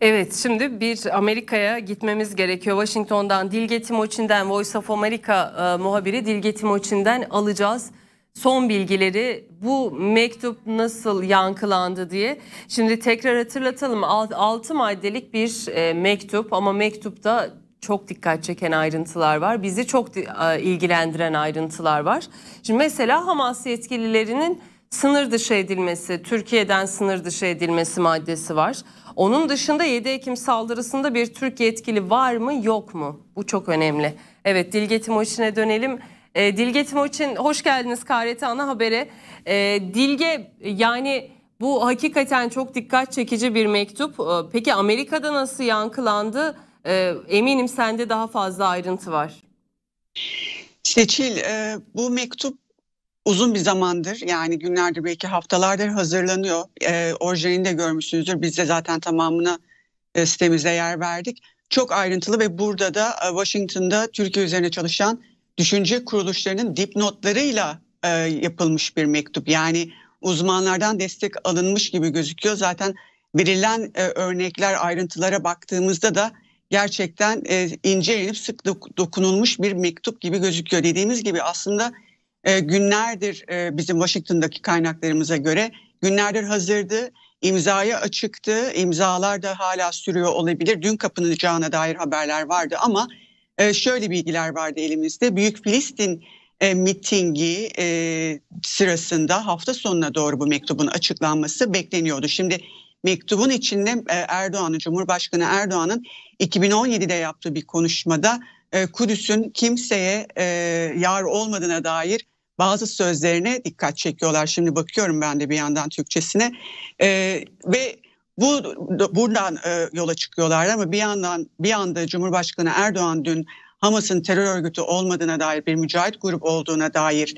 Evet şimdi bir Amerika'ya gitmemiz gerekiyor. Washington'dan Dilge Timoçin'den Voice of America e, muhabiri Dilge Timoçin'den alacağız son bilgileri bu mektup nasıl yankılandı diye. Şimdi tekrar hatırlatalım 6 maddelik bir e, mektup ama mektupta çok dikkat çeken ayrıntılar var. Bizi çok e, ilgilendiren ayrıntılar var. Şimdi mesela Hamas yetkililerinin sınır dışı edilmesi, Türkiye'den sınır dışı edilmesi maddesi var. Onun dışında 7 Ekim saldırısında bir Türk yetkili var mı yok mu? Bu çok önemli. Evet Dilge Timoçin'e dönelim. E, Dilge Timoçin hoş geldiniz KRT Ana Haber'e. Ee, e, Dilge yani bu hakikaten çok dikkat çekici bir mektup. E, peki Amerika'da nasıl yankılandı? E, eminim sende daha fazla ayrıntı var. Seçil, e, bu mektup uzun bir zamandır yani günlerdir belki haftalardır hazırlanıyor. E, orijinalini de görmüşsünüzdür. Biz de zaten tamamına e, sitemizde yer verdik. Çok ayrıntılı ve burada da e, Washington'da Türkiye üzerine çalışan düşünce kuruluşlarının dipnotlarıyla e, yapılmış bir mektup. Yani uzmanlardan destek alınmış gibi gözüküyor. Zaten verilen e, örnekler ayrıntılara baktığımızda da gerçekten e, ince inip sık dokunulmuş bir mektup gibi gözüküyor. Dediğimiz gibi aslında e, günlerdir e, bizim Washington'daki kaynaklarımıza göre günlerdir hazırdı. İmzaya açıktı. İmzalar da hala sürüyor olabilir. Dün kapanacağına dair haberler vardı ama e, şöyle bilgiler vardı elimizde. Büyük Filistin e, mitingi e, sırasında hafta sonuna doğru bu mektubun açıklanması bekleniyordu. Şimdi mektubun içinde e, Erdoğan'ın Cumhurbaşkanı Erdoğan'ın 2017'de yaptığı bir konuşmada e, Kudüs'ün kimseye e, yar olmadığına dair bazı sözlerine dikkat çekiyorlar. Şimdi bakıyorum ben de bir yandan Türkçesine e, ve bu buradan yola çıkıyorlar ama bir yandan bir anda Cumhurbaşkanı Erdoğan dün Hamas'ın terör örgütü olmadığına dair bir mücahit grup olduğuna dair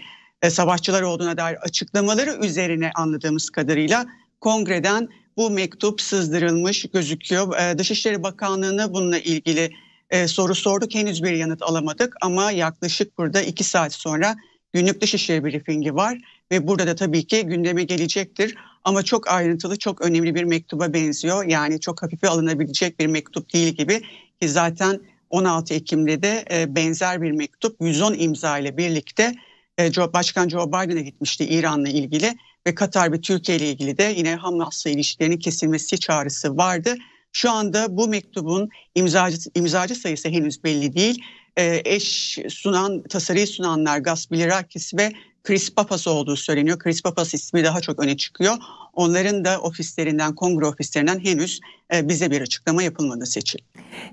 savaşçılar olduğuna dair açıklamaları üzerine anladığımız kadarıyla kongreden bu mektup sızdırılmış gözüküyor. Dışişleri Bakanlığı'na bununla ilgili e, soru sorduk. Henüz bir yanıt alamadık ama yaklaşık burada iki saat sonra günlük Dışişleri briefingi var ve burada da tabii ki gündeme gelecektir. Ama çok ayrıntılı, çok önemli bir mektuba benziyor. Yani çok hafife alınabilecek bir mektup değil gibi ki zaten 16 Ekim'de de e, benzer bir mektup 110 imza ile birlikte e, Joe, Başkan Joe Biden'e gitmişti İran'la ilgili ve Katar ve Türkiye ile ilgili de yine Hamas'la ilişkilerinin kesilmesi çağrısı vardı. Şu anda bu mektubun imzacı, imzacı sayısı henüz belli değil. E, eş sunan, tasarıyı sunanlar Gaspilirakis ve Chris Papas olduğu söyleniyor. Chris Papas ismi daha çok öne çıkıyor. Onların da ofislerinden, kongre ofislerinden henüz e, bize bir açıklama yapılmadı Seçil.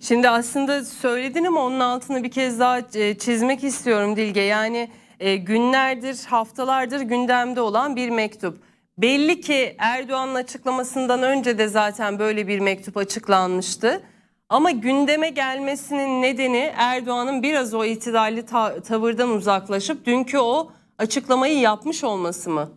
Şimdi aslında söyledin ama onun altını bir kez daha e, çizmek istiyorum Dilge. Yani e, günlerdir, haftalardır gündemde olan bir mektup. Belli ki Erdoğan'ın açıklamasından önce de zaten böyle bir mektup açıklanmıştı. Ama gündeme gelmesinin nedeni Erdoğan'ın biraz o itidalli ta- tavırdan uzaklaşıp dünkü o açıklamayı yapmış olması mı?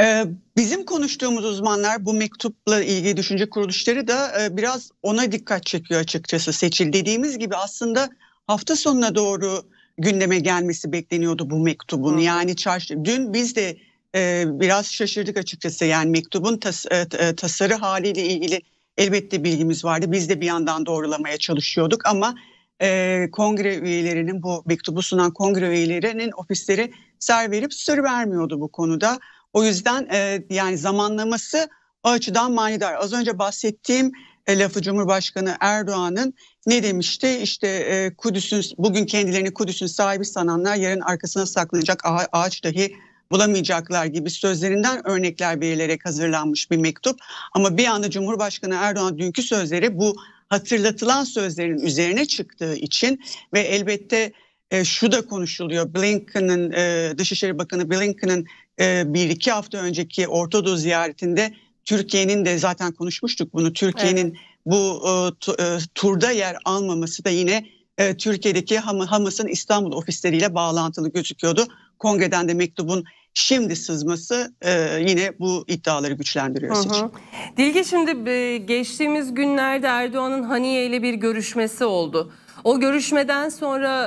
Ee, bizim konuştuğumuz uzmanlar bu mektupla ilgili düşünce kuruluşları da e, biraz ona dikkat çekiyor açıkçası Seçil. Dediğimiz gibi aslında hafta sonuna doğru gündeme gelmesi bekleniyordu bu mektubun. Yani çarşı, dün biz de e, biraz şaşırdık açıkçası. Yani mektubun tas, e, e, tasarı haliyle ilgili elbette bilgimiz vardı. Biz de bir yandan doğrulamaya çalışıyorduk ama e, kongre üyelerinin bu mektubu sunan kongre üyelerinin ofisleri ser verip sır vermiyordu bu konuda. O yüzden e, yani zamanlaması o açıdan manidar. Az önce bahsettiğim e, lafı Cumhurbaşkanı Erdoğan'ın ne demişti? İşte e, Kudüs'ün bugün kendilerini Kudüs'ün sahibi sananlar yarın arkasına saklanacak ağaç dahi bulamayacaklar gibi sözlerinden örnekler verilerek hazırlanmış bir mektup. Ama bir anda Cumhurbaşkanı Erdoğan dünkü sözleri bu hatırlatılan sözlerin üzerine çıktığı için ve elbette e, şu da konuşuluyor. Blinken'ın e, Dışişleri Bakanı Blinken'ın e, bir iki hafta önceki ortadoğu ziyaretinde Türkiye'nin de zaten konuşmuştuk bunu. Türkiye'nin evet. bu e, tu, e, turda yer almaması da yine e, Türkiye'deki Hamas'ın İstanbul ofisleriyle bağlantılı gözüküyordu. Kongreden de mektubun Şimdi sızması e, yine bu iddiaları güçlendiriyor hı hı. Dilge şimdi e, geçtiğimiz günlerde Erdoğan'ın Haniye ile bir görüşmesi oldu. O görüşmeden sonra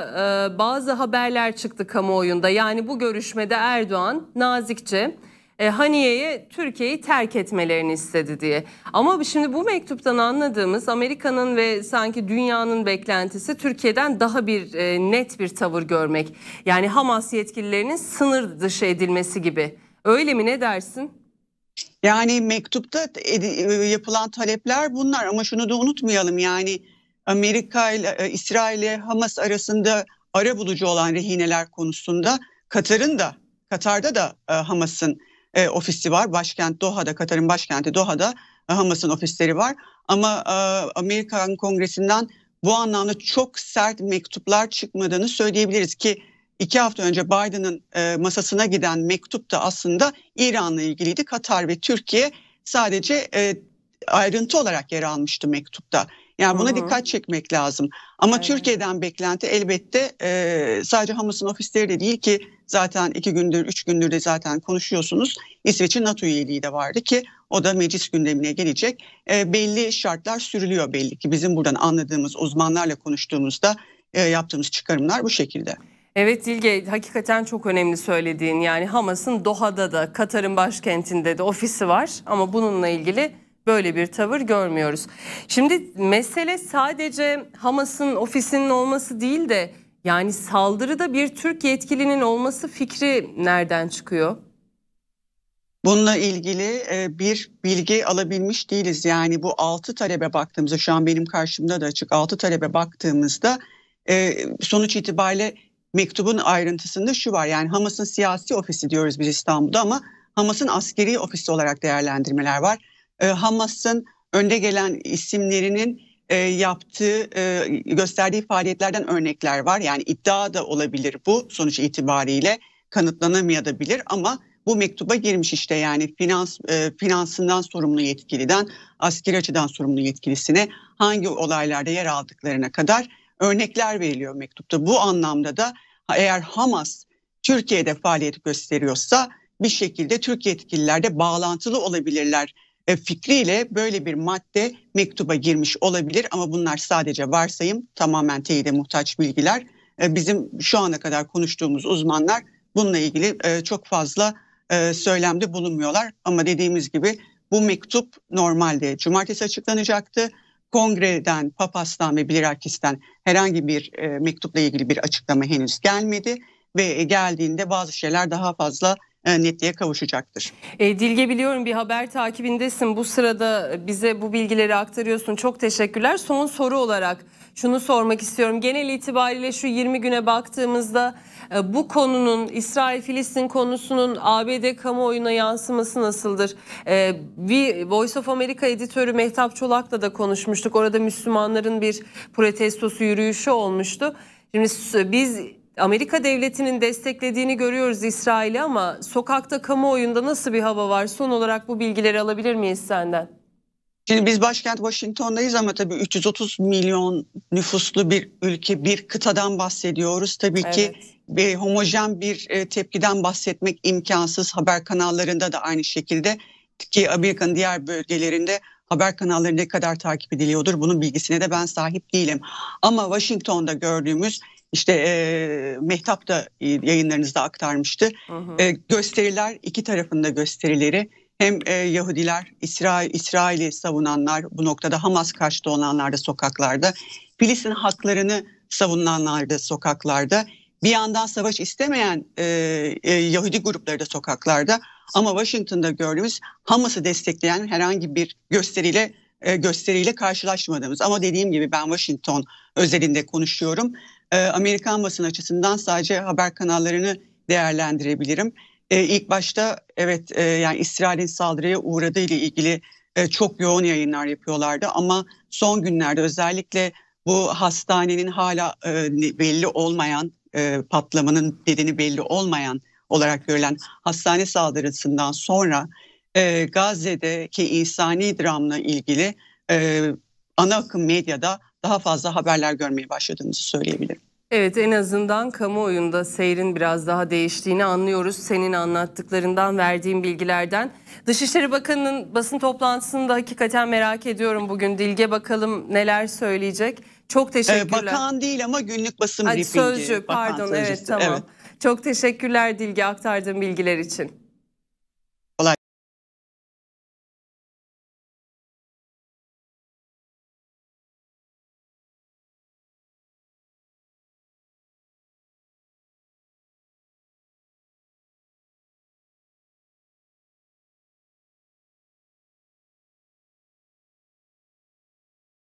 e, bazı haberler çıktı kamuoyunda. Yani bu görüşmede Erdoğan nazikçe e, Haniye'ye Türkiye'yi terk etmelerini istedi diye. Ama şimdi bu mektuptan anladığımız Amerika'nın ve sanki dünyanın beklentisi Türkiye'den daha bir e, net bir tavır görmek. Yani Hamas yetkililerinin sınır dışı edilmesi gibi. Öyle mi ne dersin? Yani mektupta e, yapılan talepler bunlar ama şunu da unutmayalım yani Amerika ile e, İsrail ile Hamas arasında ara bulucu olan rehineler konusunda Katar'ın da Katar'da da e, Hamas'ın e, ofisi var. Başkent Doha'da, Katar'ın başkenti Doha'da e, Hamas'ın ofisleri var. Ama e, Amerikan Kongresi'nden bu anlamda çok sert mektuplar çıkmadığını söyleyebiliriz ki iki hafta önce Biden'ın e, masasına giden mektup da aslında İran'la ilgiliydi. Katar ve Türkiye sadece e, ayrıntı olarak yer almıştı mektupta. Yani buna Hı-hı. dikkat çekmek lazım. Ama evet. Türkiye'den beklenti elbette e, sadece Hamas'ın ofisleri de değil ki zaten iki gündür, üç gündür de zaten konuşuyorsunuz. İsveç'in NATO üyeliği de vardı ki o da meclis gündemine gelecek. E, belli şartlar sürülüyor belli ki bizim buradan anladığımız uzmanlarla konuştuğumuzda e, yaptığımız çıkarımlar bu şekilde. Evet Dilge hakikaten çok önemli söylediğin yani Hamas'ın Doha'da da Katar'ın başkentinde de ofisi var ama bununla ilgili böyle bir tavır görmüyoruz. Şimdi mesele sadece Hamas'ın ofisinin olması değil de yani saldırıda bir Türk yetkilinin olması fikri nereden çıkıyor? Bununla ilgili e, bir bilgi alabilmiş değiliz. Yani bu altı talebe baktığımızda şu an benim karşımda da açık Altı talebe baktığımızda e, sonuç itibariyle mektubun ayrıntısında şu var. Yani Hamas'ın siyasi ofisi diyoruz biz İstanbul'da ama Hamas'ın askeri ofisi olarak değerlendirmeler var e, Hamas'ın önde gelen isimlerinin e, yaptığı, e, gösterdiği faaliyetlerden örnekler var. Yani iddia da olabilir bu sonuç itibariyle kanıtlanamayabilir ama bu mektuba girmiş işte yani finans e, finansından sorumlu yetkiliden askeri açıdan sorumlu yetkilisine hangi olaylarda yer aldıklarına kadar örnekler veriliyor mektupta. Bu anlamda da eğer Hamas Türkiye'de faaliyet gösteriyorsa bir şekilde Türk yetkililer de bağlantılı olabilirler e, fikriyle böyle bir madde mektuba girmiş olabilir ama bunlar sadece varsayım tamamen teyide muhtaç bilgiler. E, bizim şu ana kadar konuştuğumuz uzmanlar bununla ilgili e, çok fazla söylemde bulunmuyorlar ama dediğimiz gibi bu mektup normalde cumartesi açıklanacaktı. Kongreden, Papas'tan ve Bilirkis'ten herhangi bir mektupla ilgili bir açıklama henüz gelmedi ve geldiğinde bazı şeyler daha fazla e, netliğe kavuşacaktır. E, Dilge biliyorum bir haber takibindesin. Bu sırada bize bu bilgileri aktarıyorsun. Çok teşekkürler. Son soru olarak şunu sormak istiyorum. Genel itibariyle şu 20 güne baktığımızda e, bu konunun İsrail-Filistin konusunun ABD kamuoyuna yansıması nasıldır? Ee, Voice of America editörü Mehtap Çolak'la da konuşmuştuk. Orada Müslümanların bir protestosu yürüyüşü olmuştu. Şimdi biz Amerika devletinin desteklediğini görüyoruz İsrail'i ama sokakta kamuoyunda nasıl bir hava var? Son olarak bu bilgileri alabilir miyiz senden? Şimdi biz başkent Washington'dayız ama tabii 330 milyon nüfuslu bir ülke, bir kıtadan bahsediyoruz. Tabii evet. ki bir homojen bir e, tepkiden bahsetmek imkansız. Haber kanallarında da aynı şekilde ki Amerika'nın diğer bölgelerinde haber kanalları ne kadar takip ediliyordur bunun bilgisine de ben sahip değilim. Ama Washington'da gördüğümüz işte e, Mehtap da e, yayınlarınızda aktarmıştı. Hı hı. E, gösteriler iki tarafında gösterileri hem e, Yahudiler, İsrail, İsrail'i savunanlar, bu noktada Hamas karşıtı olanlar da sokaklarda, Filistin haklarını savunanlar da sokaklarda, bir yandan savaş istemeyen e, e, Yahudi grupları da sokaklarda ama Washington'da gördüğümüz Hamas'ı destekleyen herhangi bir gösteriyle e, gösteriyle karşılaşmadığımız ama dediğim gibi ben Washington özelinde konuşuyorum. Ee, Amerikan basın açısından sadece haber kanallarını değerlendirebilirim. Ee, ilk başta evet e, yani İsrail'in saldırıya uğradığı ile ilgili e, çok yoğun yayınlar yapıyorlardı ama son günlerde özellikle bu hastanenin hala e, belli olmayan patlamanın nedeni belli olmayan olarak görülen hastane saldırısından sonra Gazze'deki insani dramla ilgili ana akım medyada daha fazla haberler görmeye başladığımızı söyleyebilirim. Evet en azından kamuoyunda seyrin biraz daha değiştiğini anlıyoruz. Senin anlattıklarından verdiğim bilgilerden. Dışişleri Bakanı'nın basın toplantısını da hakikaten merak ediyorum bugün. Dilge bakalım neler söyleyecek. Çok ee, teşekkürler. Ee, bakan değil ama günlük basın briefingi. Sözcü bakan pardon sözcüsü. evet tamam. Evet. Çok teşekkürler Dilge aktardığın bilgiler için.